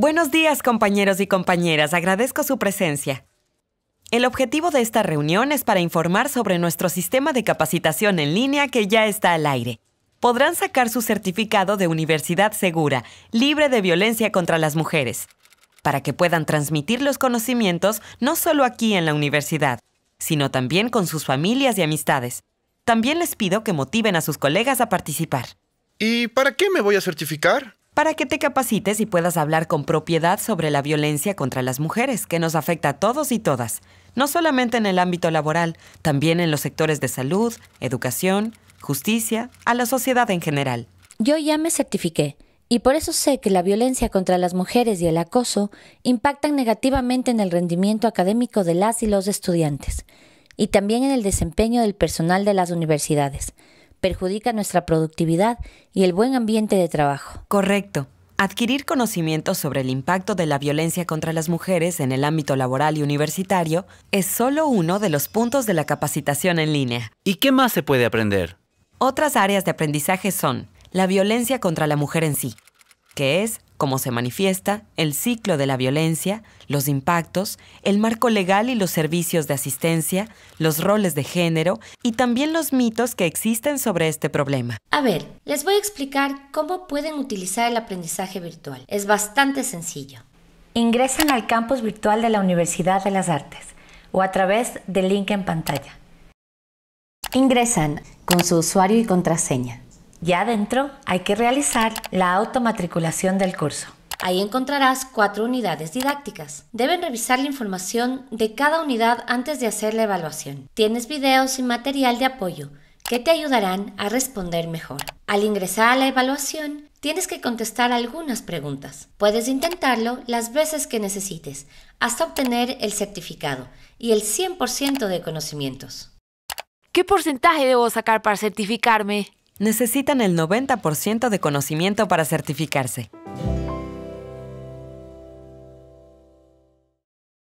Buenos días compañeros y compañeras, agradezco su presencia. El objetivo de esta reunión es para informar sobre nuestro sistema de capacitación en línea que ya está al aire. Podrán sacar su certificado de Universidad Segura, libre de violencia contra las mujeres, para que puedan transmitir los conocimientos no solo aquí en la universidad, sino también con sus familias y amistades. También les pido que motiven a sus colegas a participar. ¿Y para qué me voy a certificar? para que te capacites y puedas hablar con propiedad sobre la violencia contra las mujeres, que nos afecta a todos y todas, no solamente en el ámbito laboral, también en los sectores de salud, educación, justicia, a la sociedad en general. Yo ya me certifiqué y por eso sé que la violencia contra las mujeres y el acoso impactan negativamente en el rendimiento académico de las y los estudiantes y también en el desempeño del personal de las universidades perjudica nuestra productividad y el buen ambiente de trabajo. Correcto. Adquirir conocimientos sobre el impacto de la violencia contra las mujeres en el ámbito laboral y universitario es solo uno de los puntos de la capacitación en línea. ¿Y qué más se puede aprender? Otras áreas de aprendizaje son la violencia contra la mujer en sí, que es cómo se manifiesta, el ciclo de la violencia, los impactos, el marco legal y los servicios de asistencia, los roles de género y también los mitos que existen sobre este problema. A ver, les voy a explicar cómo pueden utilizar el aprendizaje virtual. Es bastante sencillo. Ingresan al campus virtual de la Universidad de las Artes o a través del link en pantalla. Ingresan con su usuario y contraseña. Ya adentro hay que realizar la automatriculación del curso. Ahí encontrarás cuatro unidades didácticas. Deben revisar la información de cada unidad antes de hacer la evaluación. Tienes videos y material de apoyo que te ayudarán a responder mejor. Al ingresar a la evaluación, tienes que contestar algunas preguntas. Puedes intentarlo las veces que necesites hasta obtener el certificado y el 100% de conocimientos. ¿Qué porcentaje debo sacar para certificarme? necesitan el 90% de conocimiento para certificarse.